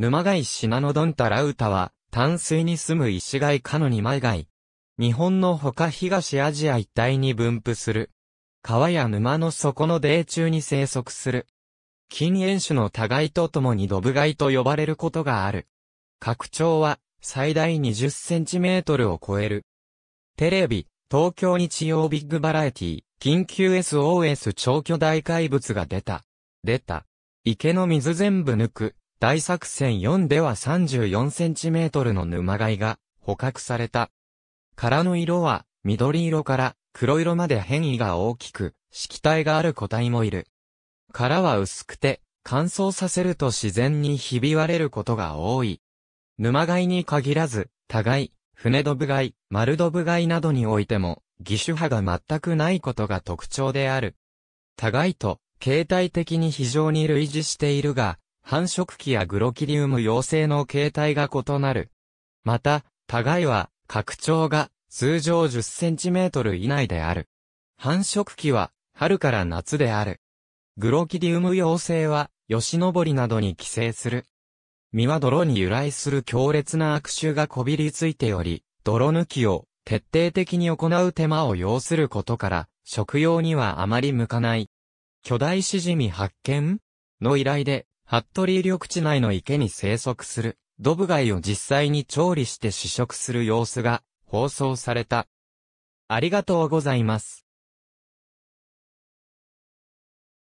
沼貝シナノドンタラウタは、淡水に住む石貝かの二枚貝。日本の他東アジア一帯に分布する。川や沼の底の泥中に生息する。近縁種の互いと共にドブ貝と呼ばれることがある。拡張は最大20センチメートルを超える。テレビ、東京日曜ビッグバラエティ、緊急 SOS 超巨大怪物が出た。出た。池の水全部抜く。大作戦4では 34cm の沼貝が捕獲された。殻の色は緑色から黒色まで変異が大きく、色体がある個体もいる。殻は薄くて、乾燥させると自然にひび割れることが多い。沼貝に限らず、互い、船ドブ貝、丸ドブ貝などにおいても、義手派が全くないことが特徴である。互いと、形態的に非常に類似しているが、繁殖期やグロキリウム陽性の形態が異なる。また、互いは、拡張が通常1 0トル以内である。繁殖期は春から夏である。グロキリウム妖精は、吉登りなどに寄生する。身は泥に由来する強烈な悪臭がこびりついており、泥抜きを徹底的に行う手間を要することから、食用にはあまり向かない。巨大しじみ発見の依頼で、服部緑地内の池に生息する、ドブ貝を実際に調理して試食する様子が放送された。ありがとうございます。